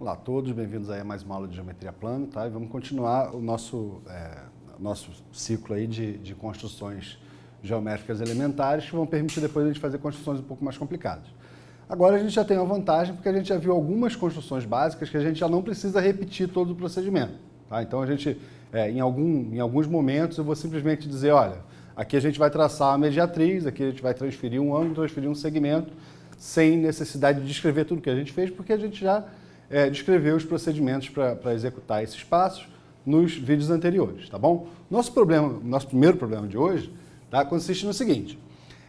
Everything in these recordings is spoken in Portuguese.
Olá a todos, bem-vindos a mais uma aula de geometria plana, tá? E vamos continuar o nosso, é, nosso ciclo aí de, de construções geométricas elementares que vão permitir depois a gente fazer construções um pouco mais complicadas. Agora a gente já tem uma vantagem porque a gente já viu algumas construções básicas que a gente já não precisa repetir todo o procedimento. Tá? Então a gente, é, em, algum, em alguns momentos, eu vou simplesmente dizer, olha, aqui a gente vai traçar a mediatriz, aqui a gente vai transferir um ângulo, transferir um segmento, sem necessidade de descrever tudo que a gente fez, porque a gente já é, descrever os procedimentos para executar esses passos nos vídeos anteriores, tá bom? Nosso problema, nosso primeiro problema de hoje, tá, consiste no seguinte.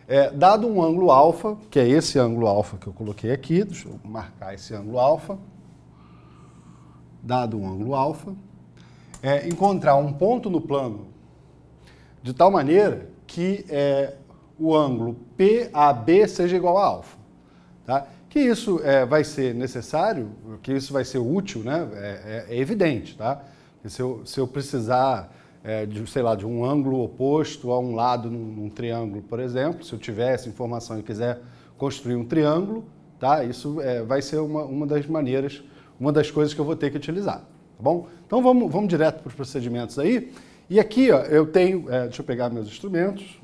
É, dado um ângulo alfa, que é esse ângulo alfa que eu coloquei aqui, deixa eu marcar esse ângulo alfa, dado um ângulo alfa, é, encontrar um ponto no plano de tal maneira que é, o ângulo PAB seja igual a alfa. Tá? Que isso é, vai ser necessário, que isso vai ser útil, né? É, é, é evidente, tá? Se eu, se eu precisar, é, de, sei lá, de um ângulo oposto a um lado num, num triângulo, por exemplo, se eu tiver essa informação e quiser construir um triângulo, tá? Isso é, vai ser uma, uma das maneiras, uma das coisas que eu vou ter que utilizar, tá bom? Então vamos, vamos direto para os procedimentos aí. E aqui, ó, eu tenho, é, deixa eu pegar meus instrumentos.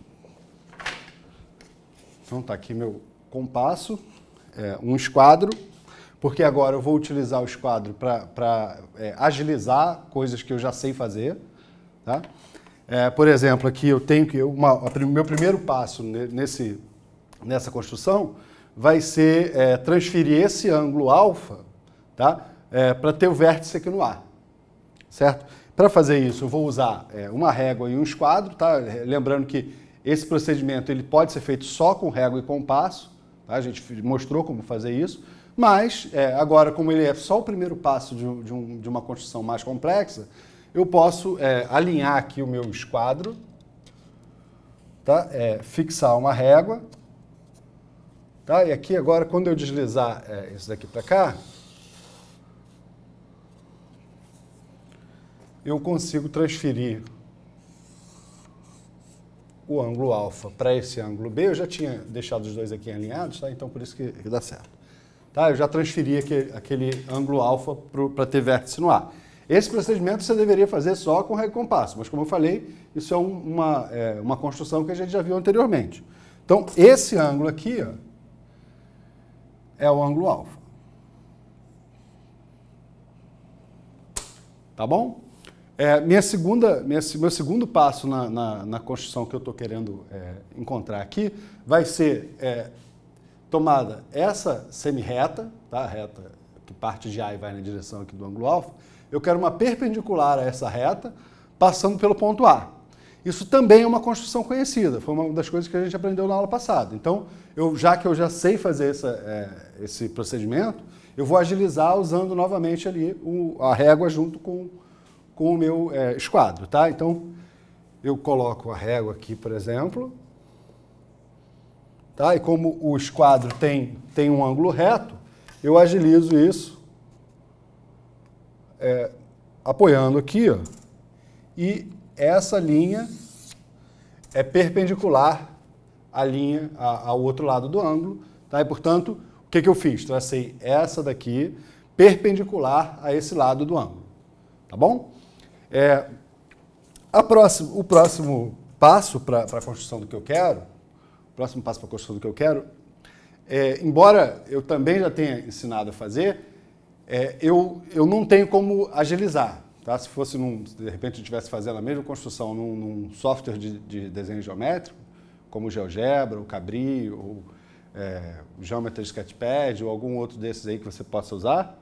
Então tá aqui meu compasso é, um esquadro, porque agora eu vou utilizar o esquadro para é, agilizar coisas que eu já sei fazer. Tá? É, por exemplo, aqui eu tenho que. O meu primeiro passo nesse, nessa construção vai ser é, transferir esse ângulo alfa tá? É, para ter o vértice aqui no ar. Certo? Para fazer isso, eu vou usar é, uma régua e um esquadro. Tá? Lembrando que esse procedimento ele pode ser feito só com régua e compasso. Tá? A gente mostrou como fazer isso, mas é, agora, como ele é só o primeiro passo de, de, um, de uma construção mais complexa, eu posso é, alinhar aqui o meu esquadro, tá? É, fixar uma régua, tá? e aqui agora, quando eu deslizar é, isso daqui para cá, eu consigo transferir ângulo alfa para esse ângulo B, eu já tinha deixado os dois aqui alinhados, tá? então por isso que, que dá certo. Tá? Eu já transferi aquele, aquele ângulo alfa para ter vértice no A. Esse procedimento você deveria fazer só com régua compasso, mas como eu falei, isso é, um, uma, é, uma construção que a gente já viu anteriormente. Então, esse ângulo aqui ó, é o ângulo alfa. Tá bom? É, minha segunda, minha, meu segundo passo na, na, na construção que eu estou querendo é, encontrar aqui vai ser é, tomada essa semi-reta, tá? reta que parte de A e vai na direção aqui do ângulo alfa, eu quero uma perpendicular a essa reta, passando pelo ponto A. Isso também é uma construção conhecida, foi uma das coisas que a gente aprendeu na aula passada. Então, eu, já que eu já sei fazer essa, é, esse procedimento, eu vou agilizar usando novamente ali o, a régua junto com com o meu é, esquadro, tá? Então, eu coloco a régua aqui, por exemplo, tá? E como o esquadro tem, tem um ângulo reto, eu agilizo isso é, apoiando aqui, ó, e essa linha é perpendicular à linha, a, ao outro lado do ângulo, tá? E, portanto, o que, que eu fiz? Tracei essa daqui perpendicular a esse lado do ângulo, tá bom? É, próxima, o próximo passo para a construção do que eu quero, o próximo passo para a construção do que eu quero, é, embora eu também já tenha ensinado a fazer, é, eu, eu não tenho como agilizar. Tá? Se fosse, num, de repente, eu estivesse fazendo a mesma construção num, num software de, de, desenho geométrico, como o GeoGebra, o Cabri, ou, é, o Geometry Sketchpad ou algum outro desses aí que você possa usar,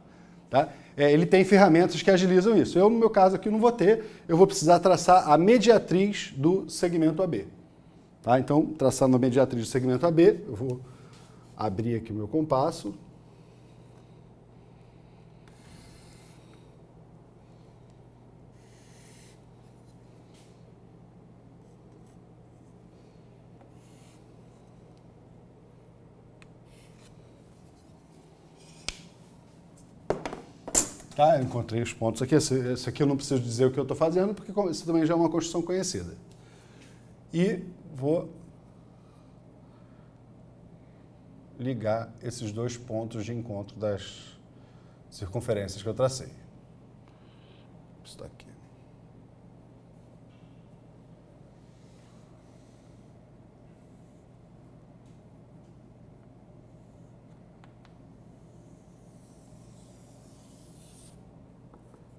Tá? É, ele tem ferramentas que agilizam isso. Eu, no meu caso aqui, não vou ter, eu vou precisar traçar a mediatriz do segmento AB. Tá? Então, traçando a mediatriz do segmento AB, eu vou abrir aqui o meu compasso, Tá, eu encontrei os pontos aqui. Esse, esse aqui eu não preciso dizer o que eu estou fazendo, porque isso também já é uma construção conhecida. E vou ligar esses dois pontos de encontro das circunferências que eu tracei. Isso daqui.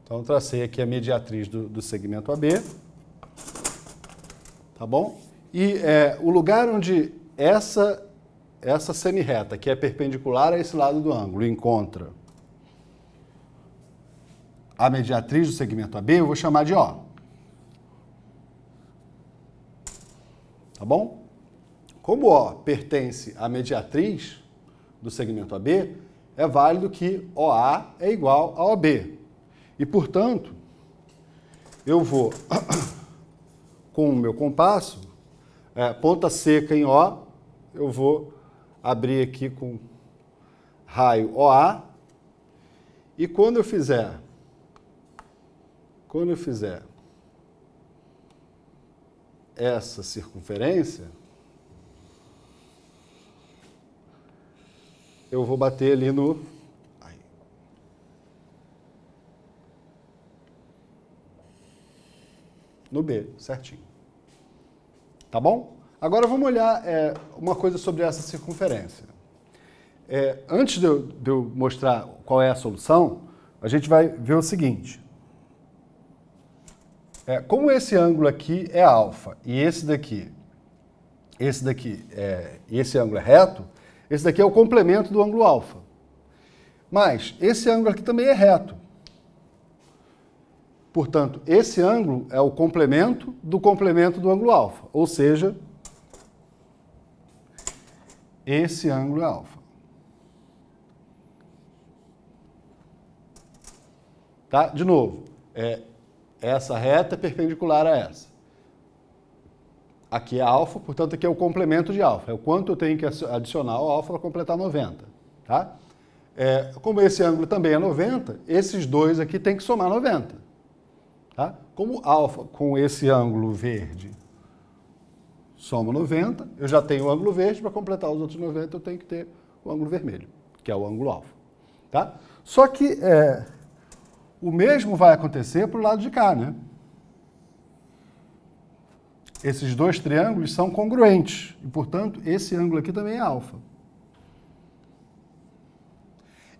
Então, tracei aqui a mediatriz do, do segmento AB. Tá bom? E é, o lugar onde essa, essa semirreta, que é perpendicular a esse lado do ângulo, encontra a mediatriz do segmento AB, eu vou chamar de O. Tá bom? Como O pertence à mediatriz do segmento AB, é válido que OA é igual a OB. E, portanto, eu vou com o meu compasso, é, ponta seca em O, eu vou abrir aqui com raio OA, e quando eu fizer, quando eu fizer essa circunferência, eu vou bater ali no no B, certinho. Tá bom? Agora vamos olhar é, uma coisa sobre essa circunferência. É, antes de eu, de eu mostrar qual é a solução, a gente vai ver o seguinte. É, como esse ângulo aqui é alfa e esse daqui, esse daqui é, e esse ângulo é reto, esse daqui é o complemento do ângulo alfa. Mas esse ângulo aqui também é reto. Portanto, esse ângulo é o complemento do complemento do ângulo alfa, ou seja, esse ângulo é alfa. Tá? De novo, é essa reta é perpendicular a essa. Aqui é alfa, portanto aqui é o complemento de alfa, é o quanto eu tenho que adicionar ao alfa para completar 90. Tá? É, como esse ângulo também é 90, esses dois aqui têm que somar 90. Tá? Como alfa com esse ângulo verde soma 90, eu já tenho o ângulo verde, para completar os outros 90 eu tenho que ter o ângulo vermelho, que é o ângulo alfa. Tá? Só que é, o mesmo vai acontecer para o lado de cá. Né? Esses dois triângulos são congruentes, e portanto esse ângulo aqui também é alfa.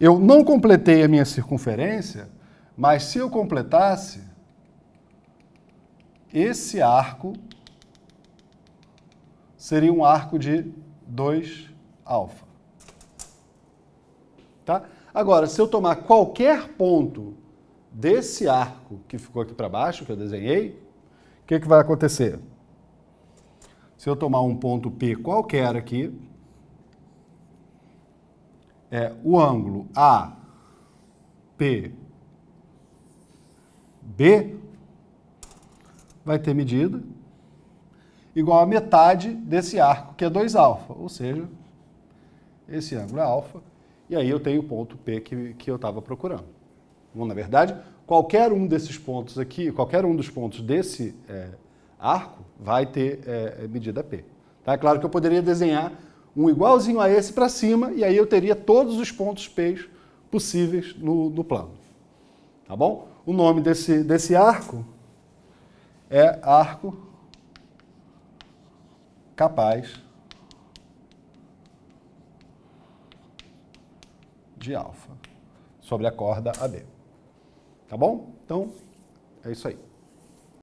Eu não completei a minha circunferência, mas se eu completasse, esse arco seria um arco de 2 alfa. Tá? Agora, se eu tomar qualquer ponto desse arco que ficou aqui para baixo, que eu desenhei, o que, que vai acontecer? Se eu tomar um ponto P qualquer aqui, é o ângulo A, P, B vai ter medida igual a metade desse arco, que é 2 alfa, ou seja, esse ângulo é alfa, e aí eu tenho o ponto P que, que eu estava procurando. Bom, na verdade, qualquer um desses pontos aqui, qualquer um dos pontos desse é, arco vai ter é, medida P. Tá? É claro que eu poderia desenhar um igualzinho a esse para cima, e aí eu teria todos os pontos P possíveis no, no plano. Tá bom? O nome desse, desse arco é arco capaz de alfa sobre a corda AB. Tá bom? Então, é isso aí.